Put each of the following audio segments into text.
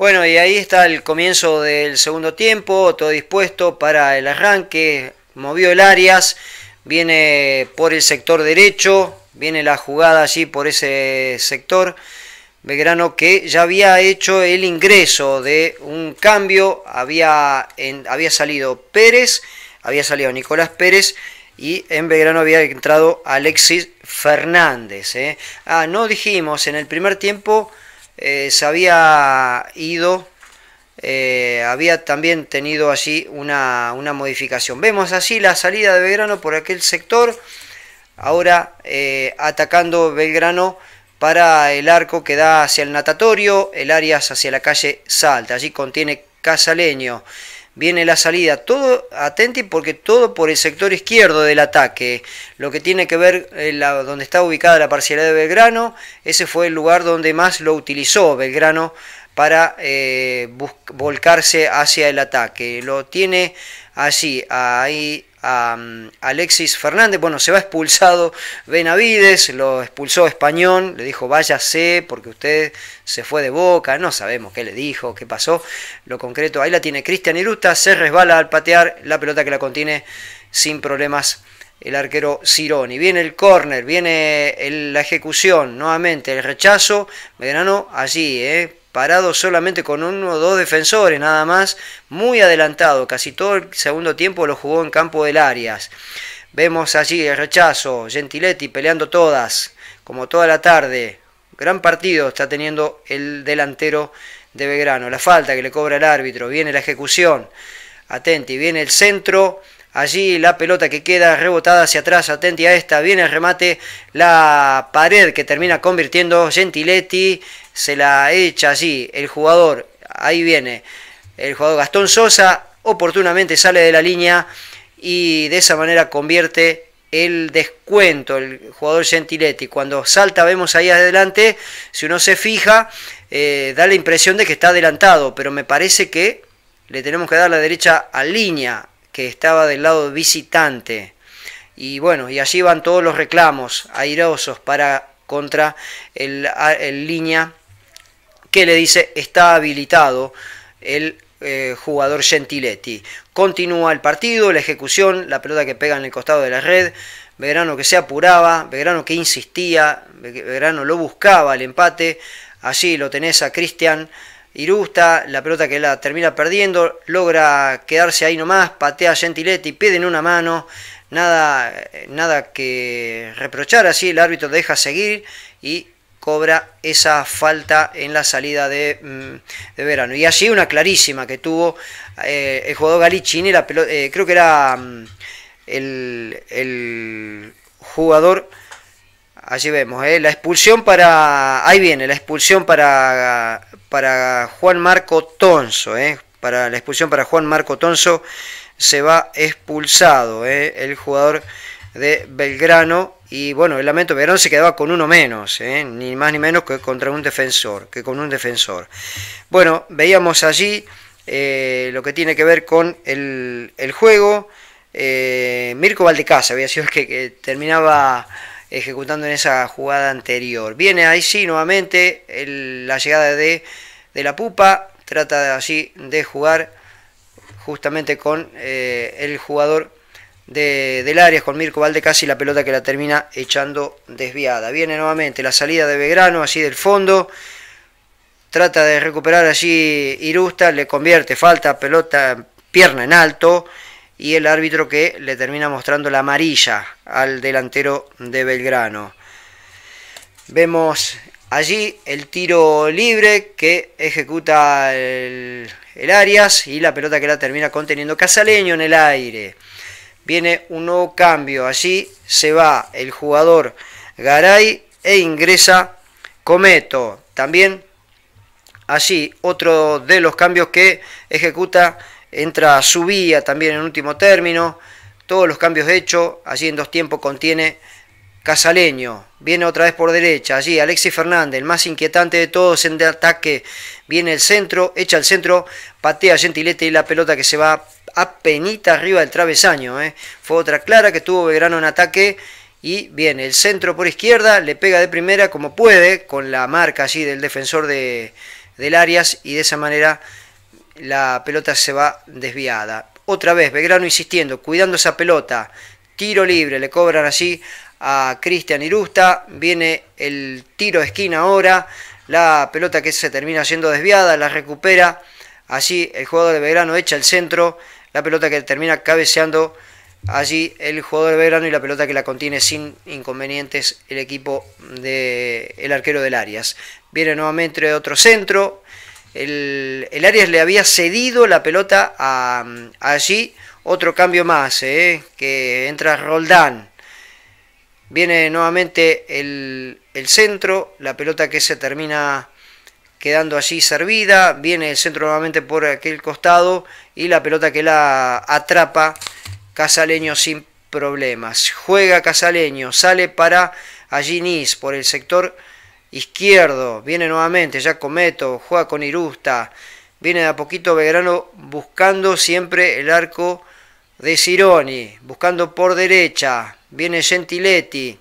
Bueno, y ahí está el comienzo del segundo tiempo, todo dispuesto para el arranque, movió el Arias, viene por el sector derecho, viene la jugada allí por ese sector. Belgrano que ya había hecho el ingreso de un cambio, había, había salido Pérez, había salido Nicolás Pérez y en Belgrano había entrado Alexis Fernández. ¿eh? Ah, no dijimos en el primer tiempo eh, se había ido, eh, había también tenido allí una, modificación. Vemos así la salida de Belgrano por aquel sector, ahora eh, atacando Belgrano para el arco que da hacia el natatorio, el área hacia la calle Salta, allí contiene Casaleño viene la salida. Todo, y porque todo por el sector izquierdo del ataque. Lo que tiene que ver eh, la, donde está ubicada la parcialidad de Belgrano, ese fue el lugar donde más lo utilizó Belgrano para eh, volcarse hacia el ataque. Lo tiene así, ahí a mm, Alexis Fernández. Bueno, se va expulsado Benavides, lo expulsó Español, le dijo váyase porque usted se fue de boca, no sabemos qué le dijo, qué pasó. Lo concreto, ahí la tiene Cristian Irusta, se resbala al patear la pelota que la contiene sin problemas el arquero Cironi. Viene el córner, viene la ejecución, nuevamente el rechazo. Medrano allí, eh, parado solamente con uno o dos defensores nada más, muy adelantado, casi todo el segundo tiempo lo jugó en campo del Arias. Vemos allí el rechazo, Gentiletti peleando todas, como toda la tarde. Gran partido está teniendo el delantero de Belgrano. La falta que le cobra el árbitro, viene la ejecución. Atenti, viene el centro, Allí la pelota que queda rebotada hacia atrás, atenta a esta, viene el remate, la pared que termina convirtiendo Gentiletti, se la echa allí el jugador, ahí viene el jugador Gastón Sosa, oportunamente sale de la línea y de esa manera convierte el descuento, el jugador Gentiletti. Cuando salta, vemos ahí adelante, si uno se fija, eh, da la impresión de que está adelantado, pero me parece que le tenemos que dar la derecha a línea que estaba del lado visitante. Y bueno, y allí van todos los reclamos airosos para contra el, línea que le dice está habilitado el eh, jugador Gentiletti. Continúa el partido, la ejecución, la pelota que pega en el costado de la red, Verano que se apuraba, Verano que insistía, Verano lo buscaba el empate, allí lo tenés a Cristian Irusta, la pelota que la termina perdiendo, logra quedarse ahí nomás, patea a Gentiletti, en una mano, nada, nada que reprochar, así el árbitro deja seguir y cobra esa falta en la salida de, mm, verano. Y allí una clarísima que tuvo eh, el jugador Galichini, eh, creo que era mm, el, jugador... Allí vemos, eh, la expulsión para. Ahí viene, la expulsión para para Juan Marco Tonso, eh, para la expulsión para Juan Marco Tonso se va expulsado ¿eh? el jugador de Belgrano y bueno, el lamento Belgrano se quedaba con uno menos, ¿eh? ni más ni menos que contra un defensor, que con un defensor. Bueno, veíamos allí eh, lo que tiene que ver con el, juego. Mirko Valdecasa había sido el que terminaba ejecutando en esa jugada anterior. Viene ahí sí nuevamente la llegada de, de, la pupa, trata así de jugar justamente con eh, el jugador de, del área con Mirko Valdecasi, la pelota que la termina echando desviada. Viene nuevamente la salida de Belgrano, así del fondo. Trata de recuperar así Irusta, le convierte, falta, pelota, pierna en alto y el árbitro que le termina mostrando la amarilla al delantero de Belgrano. Vemos allí el tiro libre que ejecuta el, Arias y la pelota que la termina conteniendo Casaleño en el aire. Viene un nuevo cambio, allí se va el jugador Garay e ingresa Cometo. También allí otro de los cambios que ejecuta entra vía también en último término, todos los cambios hechos, allí en dos tiempos contiene Casaleño, viene otra vez por derecha, allí Alexis Fernández, el más inquietante de todos en de ataque, viene el centro, echa el centro, patea Gentilete y la pelota que se va a penita arriba del travesaño. ¿eh? Fue otra clara que tuvo Belgrano en ataque y viene el centro por izquierda, le pega de primera como puede, con la marca allí del defensor de, del Arias y de esa manera la pelota se va desviada. Otra vez, Belgrano insistiendo, cuidando esa pelota. Tiro libre, le cobran así a Cristian Irusta. Viene el tiro de esquina ahora. La pelota que se termina siendo desviada, la recupera. Así el jugador de Belgrano echa el centro. La pelota que termina cabeceando allí el jugador de Belgrano y la pelota que la contiene sin inconvenientes el equipo del el arquero del Arias. Viene nuevamente otro centro el, Arias le había cedido la pelota a, allí. Otro cambio más, eh, que entra Roldán. Viene nuevamente el, centro, la pelota que se termina quedando allí servida. Viene el centro nuevamente por aquel costado y la pelota que la atrapa Casaleño sin problemas. Juega Casaleño, sale para Nis por el sector Izquierdo, viene nuevamente, ya Cometo, juega con Irusta. Viene de a poquito Belgrano buscando siempre el arco de Cironi, buscando por derecha. Viene Gentiletti,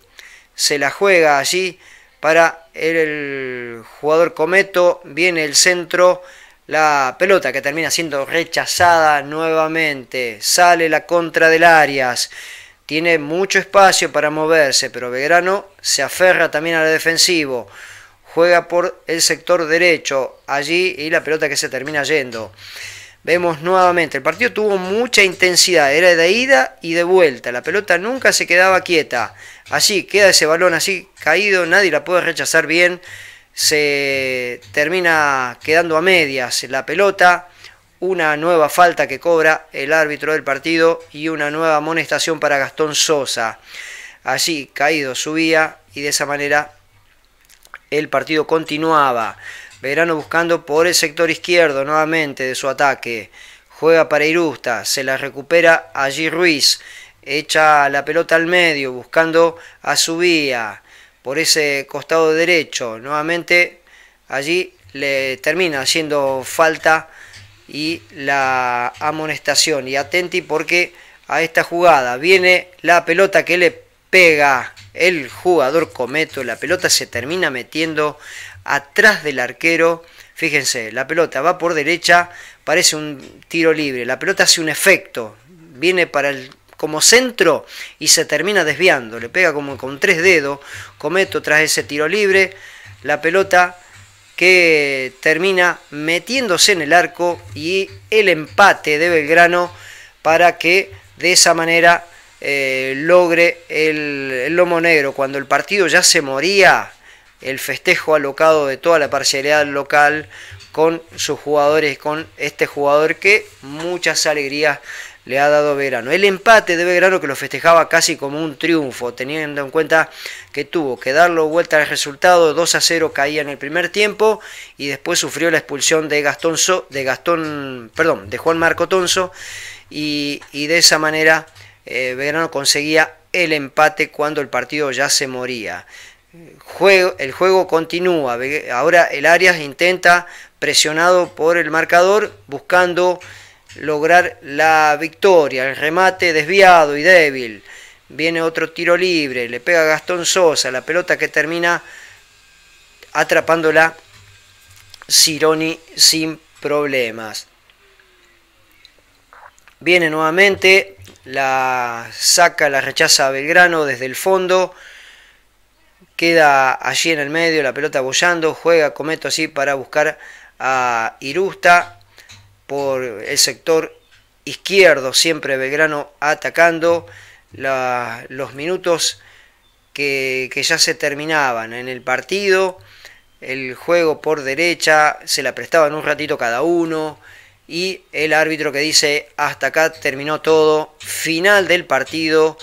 se la juega allí para el, el jugador Cometo. Viene el centro, la pelota que termina siendo rechazada nuevamente. Sale la contra del Arias tiene mucho espacio para moverse, pero Belgrano se aferra también al defensivo, juega por el sector derecho allí y la pelota que se termina yendo. Vemos nuevamente, el partido tuvo mucha intensidad, era de ida y de vuelta, la pelota nunca se quedaba quieta, así queda ese balón así caído, nadie la puede rechazar bien, se termina quedando a medias la pelota una nueva falta que cobra el árbitro del partido y una nueva amonestación para Gastón Sosa. Allí caído subía y de esa manera el partido continuaba. Verano buscando por el sector izquierdo nuevamente de su ataque. Juega para Irusta, se la recupera allí Ruiz. Echa la pelota al medio buscando a vía por ese costado derecho. Nuevamente allí le termina haciendo falta y la amonestación. Y atenti porque a esta jugada viene la pelota que le pega el jugador Cometo, la pelota se termina metiendo atrás del arquero. Fíjense, la pelota va por derecha, parece un tiro libre, la pelota hace un efecto, viene para el como centro y se termina desviando, le pega como con tres dedos, Cometo tras ese tiro libre, la pelota que termina metiéndose en el arco y el empate de Belgrano para que de esa manera eh, logre el, el, lomo negro. Cuando el partido ya se moría, el festejo alocado de toda la parcialidad local con sus jugadores, con este jugador que muchas alegrías le ha dado verano El empate de verano que lo festejaba casi como un triunfo, teniendo en cuenta que tuvo que darlo vuelta al resultado, 2 a 0 caía en el primer tiempo y después sufrió la expulsión de Gastón, de, Gastón perdón, de Juan Marco Tonso y, de esa manera eh, conseguía el empate cuando el partido ya se moría. Juego, el juego continúa. Ahora el Arias intenta, presionado por el marcador, buscando lograr la victoria. El remate desviado y débil. Viene otro tiro libre, le pega Gastón Sosa, la pelota que termina atrapándola Cironi sin problemas. Viene nuevamente, la saca, la rechaza a Belgrano desde el fondo. Queda allí en el medio la pelota boyando juega Cometo así para buscar a Irusta por el sector izquierdo, siempre Belgrano atacando los minutos que, que, ya se terminaban en el partido, el juego por derecha, se la prestaban un ratito cada uno y el árbitro que dice hasta acá terminó todo, final del partido,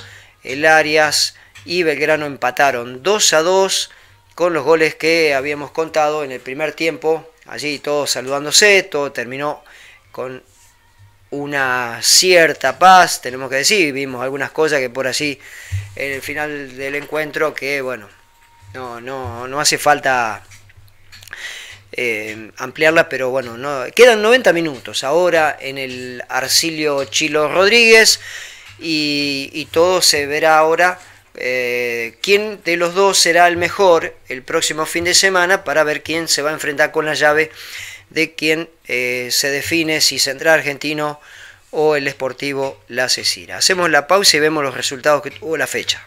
el Arias y Belgrano empataron 2 a 2 con los goles que habíamos contado en el primer tiempo, allí todos saludándose, todo terminó con una cierta paz, tenemos que decir, vimos algunas cosas que por así en el final del encuentro que bueno, no, no, no hace falta eh, ampliarlas, pero bueno, no, quedan 90 minutos ahora en el Arcilio Chilo Rodríguez y, todo se verá ahora. Eh, quién de los dos será el mejor el próximo fin de semana para ver quién se va a enfrentar con la llave de quien eh, se define si Central Argentino o el Esportivo La cesira Hacemos la pausa y vemos los resultados que tuvo la fecha.